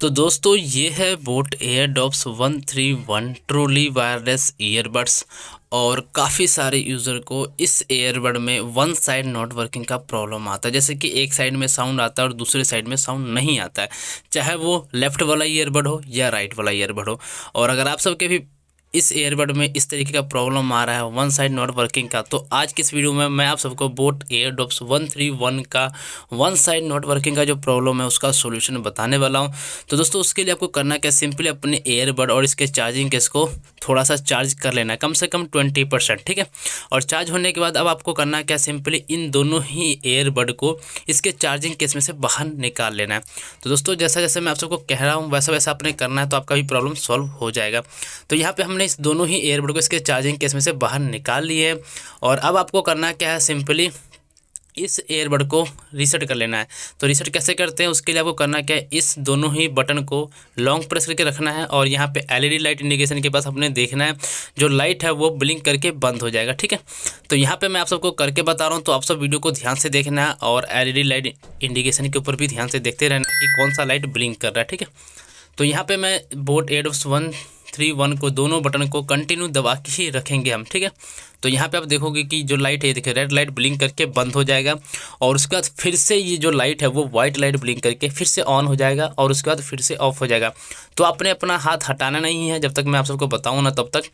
तो दोस्तों ये है boAt air dopes one three one truly wireless earbuds और काफ़ी सारे यूज़र को इस एयरबड में वन साइड नॉट वर्किंग का प्रॉब्लम आता है जैसे कि एक साइड में साउंड आता है और दूसरे साइड में साउंड नहीं आता है चाहे वो लेफ़्ट वाला ईयरबड हो या राइट वाला ईयरबड हो और अगर आप सबके भी इस ईयरबड में इस तरीके का प्रॉब्लम आ रहा है वन साइड नॉट वर्किंग का तो आज के इस वीडियो में मैं आप सबको boAt air drops one three one का वन साइड नॉट वर्किंग का जो प्रॉब्लम है उसका सोल्यूशन बताने वाला हूँ तो दोस्तों उसके लिए आपको करना क्या सिंपली अपने एयरबड और इसके चार्जिंग केस को थोड़ा सा चार्ज कर लेना कम से कम ट्वेंटी परसेंट ठीक है और चार्ज होने के बाद अब आपको करना क्या सिंपली इन दोनों ही एयरबड को इसके चार्जिंग केस में से बाहर निकाल लेना है तो दोस्तों जैसा जैसे मैं आप सबको कह रहा हूँ वैसा वैसा आपने करना है तो आपका भी प्रॉब्लम सॉल्व हो जाएगा तो यहाँ पर हम हमने इस दोनों ही एयरबड को इसके चार्जिंग केस में से बाहर निकाल लिए और अब आपको करना क्या है सिंपली इस एयरबड को रीसेट कर लेना है तो रीसेट कैसे करते हैं उसके लिए आपको करना क्या है इस दोनों ही बटन को लॉन्ग प्रेस करके रखना है और यहाँ पे एलईडी लाइट इंडिकेशन के पास अपने देखना है जो लाइट है वो ब्लिंक करके बंद हो जाएगा ठीक है तो यहाँ पे मैं आप सबको करके बता रहा हूँ तो आप सब वीडियो को ध्यान से देखना है और एल लाइट इंडिकेशन के ऊपर भी ध्यान से देखते रहना कि कौन सा लाइट ब्लिंक कर रहा है ठीक है तो यहाँ पर मैं बोट एड्स वन थ्री वन को दोनों बटन को कंटिन्यू दबा के ही रखेंगे हम ठीक है तो यहाँ पे आप देखोगे कि जो लाइट है देखिए रेड लाइट ब्लिंक करके बंद हो जाएगा और उसके बाद फिर से ये जो लाइट है वो व्हाइट लाइट ब्लिंक करके फिर से ऑन हो जाएगा और उसके बाद फिर से ऑफ हो जाएगा तो आपने अपना हाथ हटाना नहीं है जब तक मैं आप सबको बताऊँ ना तब तक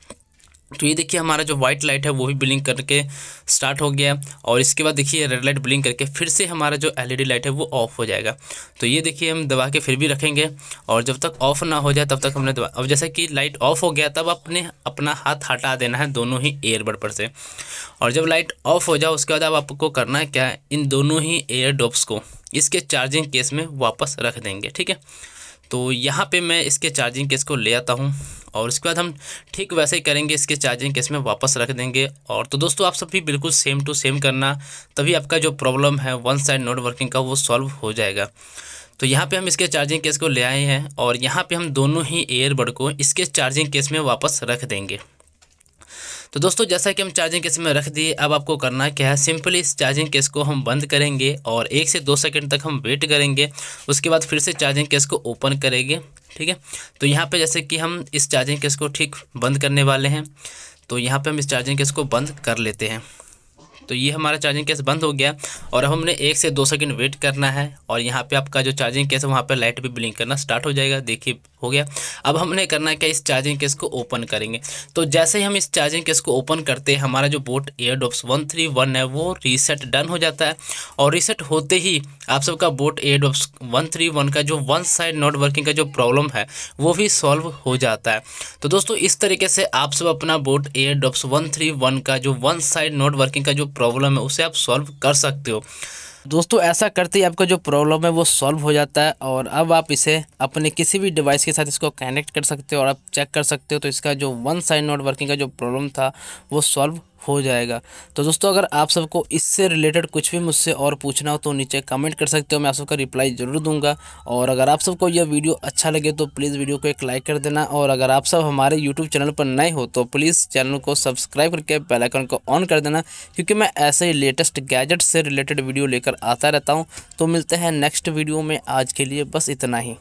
तो ये देखिए हमारा जो व्हाइट लाइट है वो भी ब्लिंक करके स्टार्ट हो गया और इसके बाद देखिए रेड लाइट ब्लिंक करके फिर से हमारा जो एलईडी लाइट e है वो ऑफ हो जाएगा तो ये देखिए हम दबा के फिर भी रखेंगे और जब तक ऑफ ना हो जाए तब तक हमने दबा अब जैसा कि लाइट ऑफ हो गया तब अपने अपना हाथ हटा देना है दोनों ही एयरबड पर से और जब लाइट ऑफ हो जाए उसके बाद अब आपको करना है क्या इन दोनों ही एयर ड्रॉप्स को इसके चार्जिंग केस में वापस रख देंगे ठीक है तो यहाँ पे मैं इसके चार्जिंग केस को ले आता हूँ और उसके बाद हम ठीक वैसे ही करेंगे इसके चार्जिंग केस में वापस रख देंगे और तो दोस्तों आप सब भी बिल्कुल सेम टू सेम करना तभी आपका जो प्रॉब्लम है वन साइड नोट वर्किंग का वो सॉल्व हो जाएगा तो यहाँ पे हम इसके चार्जिंग केस को ले आए हैं और यहाँ पे हम दोनों ही एयरबड को इसके चार्जिंग केस में वापस रख देंगे तो दोस्तों जैसा कि हम चार्जिंग केस में रख दिए अब आपको करना क्या है सिंपली इस चार्जिंग केस को हम बंद करेंगे और एक से दो सेकेंड तक हम वेट करेंगे उसके बाद फिर से चार्जिंग केस को ओपन करेंगे ठीक है तो यहाँ पे जैसे कि हम इस चार्जिंग केस को ठीक बंद करने वाले हैं तो यहाँ पर हम इस चार्जिंग केस को बंद कर लेते हैं तो ये हमारा चार्जिंग केस बंद हो गया और अब हमने एक से दो सेकंड वेट करना है और यहाँ पे आपका जो चार्जिंग केस है वहाँ पे लाइट भी ब्लिंक करना स्टार्ट हो जाएगा देखिए हो गया अब हमने करना क्या इस चार्जिंग केस को ओपन करेंगे तो जैसे ही हम इस चार्जिंग केस को ओपन करते हैं हमारा जो boAt air dopes one three one है वो रीसेट डन हो जाता है और रीसेट होते ही आप सबका boAt air dopes one three one का जो वन साइड नॉट वर्किंग का जो प्रॉब्लम है वो भी सॉल्व हो जाता है तो दोस्तों इस तरीके से आप सब अपना boAt air dopes one three one का जो वन साइड नॉट वर्किंग का जो प्रॉब्लम है उसे आप सॉल्व कर सकते हो दोस्तों ऐसा करते ही आपका जो प्रॉब्लम है वो सॉल्व हो जाता है और अब आप इसे अपने किसी भी डिवाइस के साथ इसको कनेक्ट कर सकते हो और आप चेक कर सकते हो तो इसका जो वन साइड नॉट वर्किंग का जो प्रॉब्लम था वो सॉल्व हो जाएगा तो दोस्तों अगर आप सबको इससे रिलेटेड कुछ भी मुझसे और पूछना हो तो नीचे कमेंट कर सकते हो मैं आप सबका रिप्लाई ज़रूर दूंगा और अगर आप सबको यह वीडियो अच्छा लगे तो प्लीज़ वीडियो को एक लाइक कर देना और अगर आप सब हमारे यूट्यूब चैनल पर नए हो तो प्लीज़ चैनल को सब्सक्राइब करके बेलाइकन को ऑन कर देना क्योंकि मैं ऐसे ही लेटेस्ट गैजेट से रिलेटेड वीडियो लेकर आता रहता हूँ तो मिलते हैं नेक्स्ट वीडियो में आज के लिए बस इतना ही